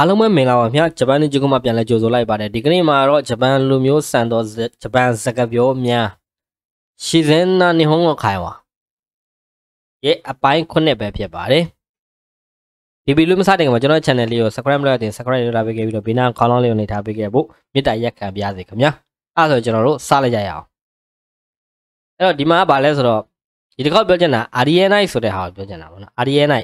အားလုံးပဲမင်္ဂလာပါခင်ဗျာဂျပန်နေဂျုကမပြန်လဲကြိုဆိုလိုက်ပါတယ်ဒီကနေ့မှာတော့ဂျပန်လူမျိုးစံတော်ဂျပန်စကားပြောများရှီဇန်နာနိဟွန်ကိုခိုင်ဝါရဲ့အပိုင်းခုနှစ်ပဲဖြစ်ပါတယ်ဒီဗီဒီယိုမစတဲ့ကမှာကျွန်တော် channel လေးကို subscribe လုပ်တင် subscribe လုပ်လာပေးခဲ့ပြီးတော့ဘေးနားခေါင်းလောင်းလေးကိုနေထားပေးခဲ့ဖို့မေတ္တာရက်ခံပါရစေခင်ဗျာအဲ့ဒါဆိုကျွန်တော်တို့စလိုက်ကြရအောင်အဲ့တော့ဒီမှာကဘာလဲဆိုတော့ဒီတစ်ခေါက်ပြောချင်တာ RNI ဆိုတဲ့ဟာကိုပြောချင်တာပေါ့နော် RNI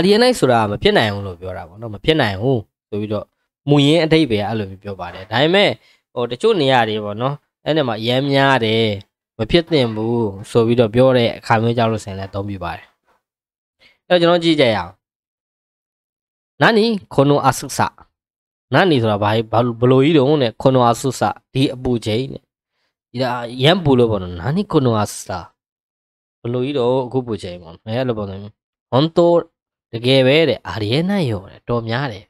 RDNI ဆိုတာမဖြစ်နိုင်ဘူးလို့ပြောတာပေါ့နော်မဖြစ်နိုင်ဘူးဆိုပြီးတော့မူရင်းအတိတ်ပဲအဲ့လိုမျိုးပြောပါတယ်ဒါပေမဲ့ဟိုတချို့နေရာတွေပေါ့နော်အဲ့ဒီမှာရမ်းများတယ်မဖြစ်သင့်ဘူးဆိုပြီးတော့ပြောတဲ့အခါမျိုးကြောင့်လို့ဆင်လဲအသုံးပြပါတယ်အဲ့တော့ကျွန်တော်ကြည့်ကြရအောင်နာနီခွန်နိုအဆုဆာနာနီဆိုတာဘာဘလိုကြီးတုံးနဲ့ခွန်နိုအဆုဆာဒီအပူချိန်နဲ့ဒီဒါရမ်းပူလို့ပေါ့နော်နာနီခွန်နိုအဆုဆာဘလိုကြီးတော့အခုပူချိန်ပေါ့နော်အဲ့လိုပုံစံမျိုးဟွန်တိုတကယ်ပဲတဲ့အာရီယနာယောတဲ့တော်များတယ်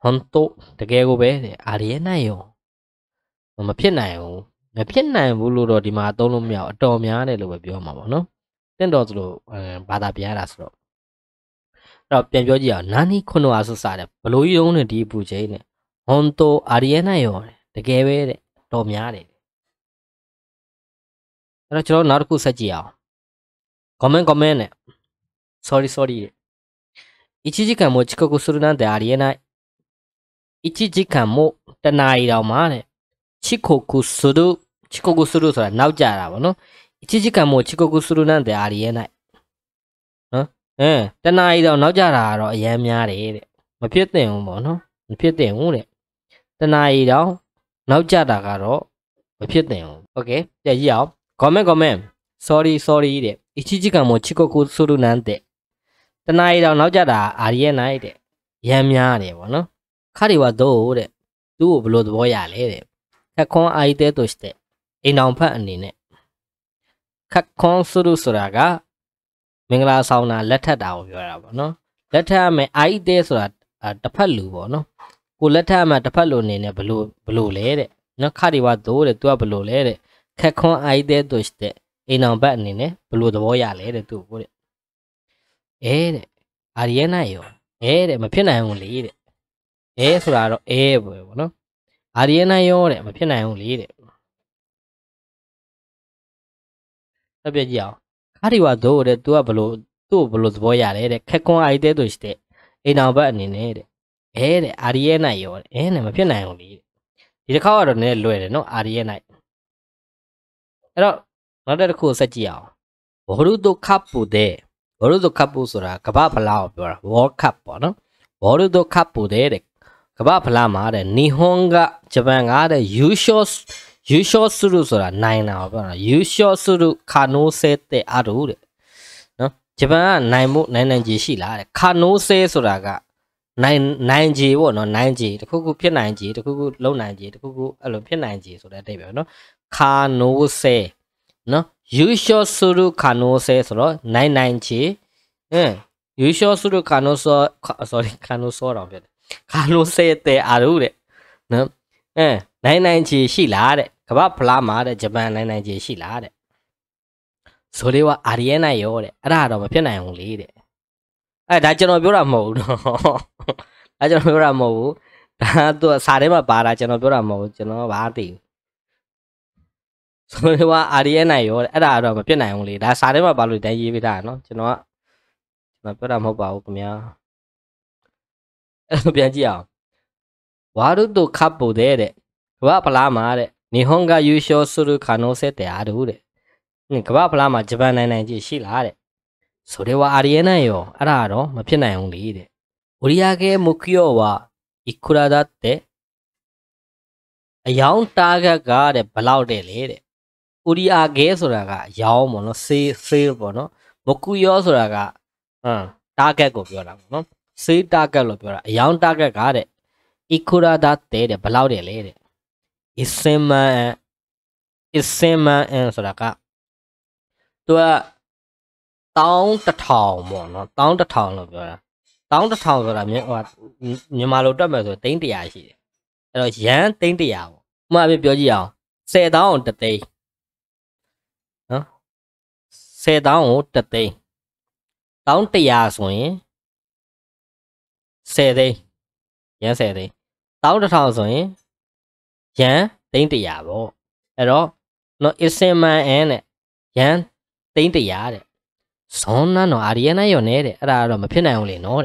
ဟွန်တိုတကယ်ကိုပဲတဲ့အာရီယနာယောမဖြစ်နိုင်ဘူးမဖြစ်နိုင်ဘူးလို့တော့ဒီမှာအသုံးလို့မရအောင်အတော်များတယ်လို့ပဲပြောမှာပေါ့နော်တင့်တော်ဆိုလို့ဘာသာပြန်ရတာဆိုတော့အဲ့တော့ပြန်ပြောကြည့်အောင်နာနီခွန်နိုအာဆုစားတယ်ဘလို့ရုံးနဲ့ဒီအပူချိန်နဲ့ဟွန်တိုအာရီယနာယောတဲ့တကယ်ပဲတဲ့တော်များတယ်အဲ့တော့ကျွန်တော်နောက်တစ်ခုဆက်ကြည့်အောင် comment comment နဲ့ sorry, s o r 1時間も遅刻するなんてありえない。1時間もってないだお前。遅刻する。遅刻するそれなおじゃらわの。1時間も遅刻するなんてありえない。んええ。ってないだなおじゃらわろ。いやみゃれで。まぴってんもの。まぴってんもれ。ってないだ。なおじゃらがろ。まぴってんも。OK。じゃあいいよ。ごめんごめん。sorry, sorry で。1時間も遅刻するなんて。တနားရီတော့နောက်ကြတာအာရီရဲ့နိုင်တဲ့ရမ်းများတယ်ပေါ့နော်ခါတွေကတော့တဲ့သူ့ကိုဘယ်လိုသဘောရလဲတဲ့ခက်ခွန်အာရီတဲ့တို့တဲ့အိမ်တော်ဖက်အနေနဲ့ခက်ခွန်ဆူရူဆိုတာကမင်္ဂလာဆောင်တာလက်ထပ်တာကိုပြောတာပေါ့နော်လက်ထပ်အမယ်အာရီတဲ့ဆိုတာတစ်ဖက်လူပေါ့နော်ကိုလက်ထပ်အမယ်တစ်ဖက်လူအနေနဲ့ဘလို့ဘလို့လဲတဲ့နော်ခါတွေကတော့တဲ့သူကဘလို့လဲတဲ့ခက်ခွန်အာရီတဲ့တို့တဲ့အိမ်တော်ဘက်အနေနဲ့ဘလို့သဘောရလဲတဲ့သူ့ကိုတဲ့အဲတဲ့အာရီယနာရောအဲတဲ့မဖြစ်နိုင်ဘူးလေတဲ့အဲဆိုတာတော့အဲပဲပေါ့နော်အာရီယနာရောတဲ့မဖြစ်နိုင်ဘူးလေတဲ့ဆက်ပြကြည့်အောင်ခါရီဝါဒိုတဲ့ तू ကဘလို့သူ့ဘလို့သဘောရတယ်တဲ့ခက်ခွန်အိုက်တဲ့သူရှိတဲ့အိမ်တော်ဘက်အနေနဲ့တဲ့အဲတဲ့အာရီယနာရောတဲ့အဲနဲ့မဖြစ်နိုင်ဘူးလေဒီတစ်ခါကတော့နည်းလွယ်တယ်နော်အာရီယနာအဲ့တော့နောက်တစ်ခုဆက်ကြည့်အောင်ဘဟုတုခပ်ပူတဲ့ဘောရုဒုခပ်ပူဆိုတာကမ္ဘာဖလားကိုပြောတာ World Cup ပေါ့နော်ဘောရုဒုခပ်ပူတဲ့ကမ္ဘာဖလားမှာတဲ့နီဟွန်ကဂျပန်ကတဲ့ Usual Usual စုရုဆိုတာနိုင်တာပေါ့နော် Usual စုရုခါနိုးဆဲတဲ့အတူတဲ့နော်ဂျပန်ကနိုင်မှုနိုင်နိုင်ကြီးရှိလားတဲ့ခါနိုးဆဲဆိုတာကနိုင်နိုင်ကြီးပေါ့နော်နိုင်ကြီးတခုခုဖြစ်နိုင်ကြီးတခုခုလုံနိုင်ကြီးတခုခုအဲ့လိုဖြစ်နိုင်ကြီးဆိုတဲ့အတိတ်ပဲနော်ခါနိုးဆဲနော် you sure suru kano se ဆိုတော့99ချီအင်း you sure suru kano so sorry kano so တော့ဖြစ်တယ် kano se တဲ့အာရုတဲ့နော်အင်း99ချီရှိလားတဲ့ကမ္ဘာဖလားမှာတဲ့ဂျပန်99ချီရှိလားတဲ့ဆိုလေးကအာရီယနာရောတဲ့အဲ့ဒါတော့မဖြစ်နိုင်ဘူးလေတဲ့အဲ့ဒါကျွန်တော်ပြောတာမဟုတ်ဘူးနော်အဲ့ကျွန်တော်ပြောတာမဟုတ်ဘူးဒါသူစာထဲမှာပါတာကျွန်တော်ပြောတာမဟုတ်ဘူးကျွန်တော်ဘာသိဘူးဆိုတော့ RDN နိုင်ရောအဲ့ဒါတော့မပြတ်နိုင်ဘူးလေဒါစာထဲမှာပါလို့တန်းရေးပေးတာနော်ကျွန်တော်ကကျွန်တော်ပြောတာမဟုတ်ပါဘူးခင်ဗျာအဲ့တော့ပြန်ကြည့်အောင်ဝါရုတုခပ်ပိုတဲ့တဲ့ကဘာဖလားမှာတဲ့နီဟွန်ကယူရှောဆူရုခါနိုဆက်တဲ့အားတို့တဲ့ကဘာဖလားမှာဂျပန်နိုင်နိုင်ကြီးရှိလားတဲ့ဆိုတော့အာရီယနာရောအဲ့ဒါတော့မဖြစ်နိုင်ဘူးလေတဲ့ဝရိယကဲမုခယောဝါဣခုရာဒတ်တဲ့အယောင်တာဂတ်ကတဲ့ဘလောက်တဲ့လေတဲ့ ODR ခဲဆိုတာကရောင်းပေါ့နော် sale sale ပေါ့နော် မကူရောဆိုတာကဟမ် target ကိုပြောတာပေါ့နော် sale target လို့ပြောတာအရောင်း target ကတဲ့ ikura da တဲ့တဲ့ဘယ်လောက်တယ်လဲတဲ့ isman isman ဆိုတာကသူက1100ပေါ့နော်1100လို့ပြောတာ1100ဆိုတာမြန်ဟိုမြန်မာလိုတွက်မယ်ဆို300ရှိတယ်အဲ့တော့ရန်300ပေါ့ဥပမာပြပြောကြည့်အောင်10000ကို3သိန်း10000ကို1သိန်း1100ဆိုရင်10သိန်းရန်10သိန်း11000ဆိုရင်ရန်သိန်း100ပေါ့အဲ့တော့နော်အစ်စင်မန်အန်တဲ့ရန်သိန်း100တဲ့ဇွန်နန်တော့အာရီယနာရောနဲတဲ့အဲ့ဒါတော့မဖြစ်နိုင်ဘူးလေနော်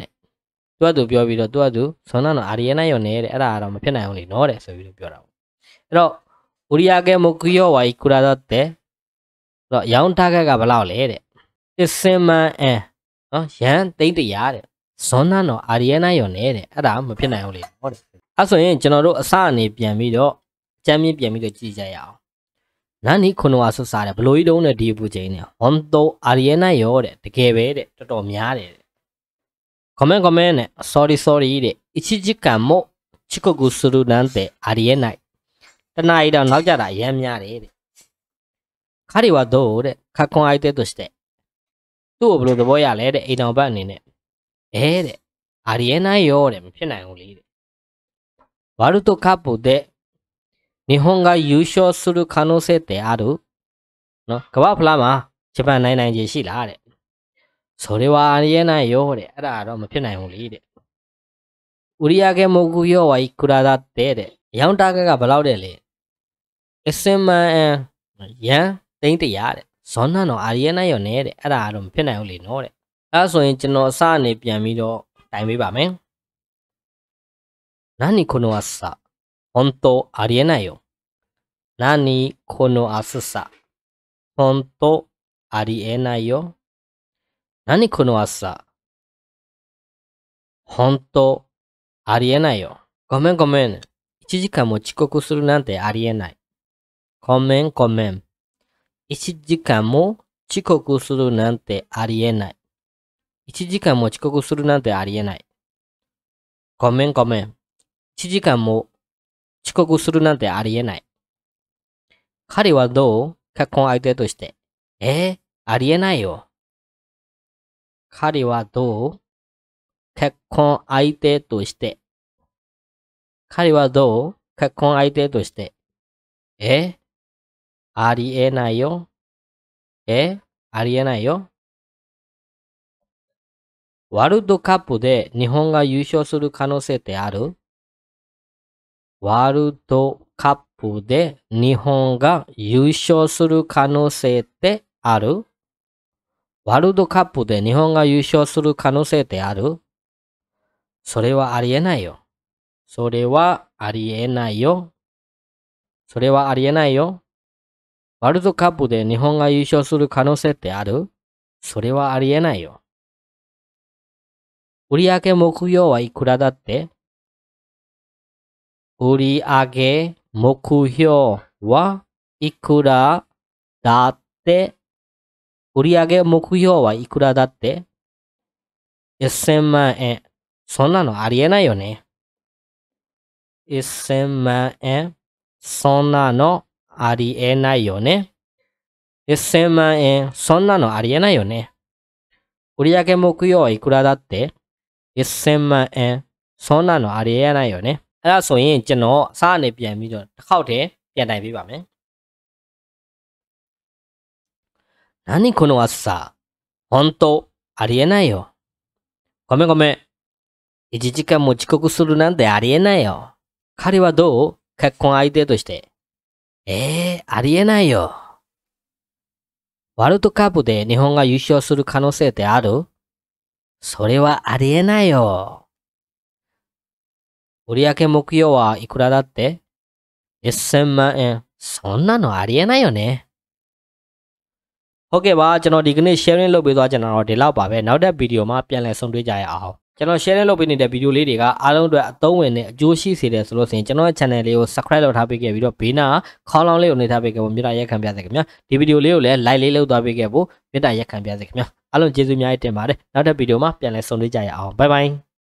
တဲ့သူကသူပြောပြီးတော့သူကသူဇွန်နန်တော့အာရီယနာရောနဲတဲ့အဲ့ဒါတော့မဖြစ်နိုင်ဘူးလေနော်တဲ့ဆိုပြီးတော့ပြောတာပေါ့အဲ့တော့우리에게목요와이끌어졌대တော့ရောင်း target ကဘယ်လောက်လဲတဲ့တစ်စင်မန်အန်နော်ရန်သိန်း100တဲ့ဇွန်နန်တော့အာရီယနာရော်နဲ့တဲ့အဲ့ဒါမဖြစ်နိုင်ဘူးလေဟုတ်တယ်အဲ့ဆိုရင်ကျွန်တော်တို့အစအနေပြန်ပြီးတော့အချမ်းမြင့်ပြန်ပြီးတော့ကြည့်ကြရအောင်နန်နီခုနဝဆွစားတယ်ဘလို့ကြီးတုံးနဲ့ဒီအပူချိန်နဲ့ဟွန်တိုအာရီယနာရော်တဲ့တကယ်ပဲတဲ့တော်တော်များတယ် comment comment နဲ့ sorry sorry တဲ့1時間も遅刻するなんてありえないတနားရီတော့နောက်ကြတာအများများတယ်တဲ့リはどうで結婚相手として。どうブルドボヤレで、いなおばにね。ええで、ありえないよ、でも、ピナオリで。ワールドカップで、日本が優勝する可能性ってあるな、かわプラマ、一番ないないじしら、で。それはありえないよ、で。あら、あら、もピナオリで。売上目標はいくらだってで、ヤンタガがバラオレレ。SMN、ヤンそんな်းりえなတဲ့ဇွန်နတော့အာရီယနာရောနဲတဲ့အဲ့ဒါတော့ဖြစ်နိုင်းလေနော်တဲ့အဲ့ဒါဆိုရင်ကျွန်တော်အစအနေပြန်ပြီးတော့တိုင်ပေးပါမယ်何この暑さ本当ありえないよ何この暑さ本当ありえないよ何この暑さ本当ありえないよごめんごめん1時間も遅刻するなんてありえないごめんごめん1時間も遅刻するなんてありえない。1時間も遅刻するなんてありえない。ごめんごめん。1時間も遅刻するなんてありえない。彼はどう結婚相手として。えー、ありえないよ。彼はどう結婚相手として。彼はどう結婚相手として。えありえないよ。えありえないよ。ワールドカップで日本が優勝する可能性ってあるワールドカップで日本が優勝する可能性ってあるワールドカップで日本が優勝する可能性ってあるそれはありえないよ。それはありえないよ。それはありえないよ。ワールドカップで日本が優勝する可能性ってあるそれはありえないよ。売上目標はいくらだって売上目標はいくらだって売上目標はいくらだって ?1000 万円。そんなのありえないよね。1000万円。そんなのありえないよね。1000万円、そんなのありえないよね。売上目標いくらだって ?1000 万円、そんなのありえないよね。何この暑さ本当ありえないよ。ごめんごめん。1時間も遅刻するなんてありえないよ。彼はどう結婚相手として。ええー、ありえないよ。ワールドカップで日本が優勝する可能性ってあるそれはありえないよ。売上目標はいくらだって ?1000 万円。そんなのありえないよね。OK, တ်ကဲ့ပ h a n g လုပ်ပေးသွားကြကျွန်တော် share လုပ်ပေးနေတဲ့ဗီဒီယိုလေးတွေကအားလုံးအတွက်အသုံးဝင်တဲ့အကျိုးရှိစေတယ်ဆိုလို့ဆိုရင်ကျွန်တော်ရဲ့ channel လေးကို subscribe လုပ်ထားပေးခဲ့ပြီးတော့ဘေးနာခေါင်းလောင်းလေးကိုနှိပ်ထားပေးခဲ့ဖို့မြတ်တာရက်ခံပြစေခင်ဗျာဒီဗီဒီယိုလေးကိုလည်း like လေးလုပ်သွားပေးခဲ့ဖို့မြတ်တာရက်ခံပြစေခင်ဗျာအားလုံးကျေးဇူးများတင်ပါတယ်နောက်ထပ်ဗီဒီယိုမှာပြန်လည်ဆုံတွေ့ကြရအောင် bye bye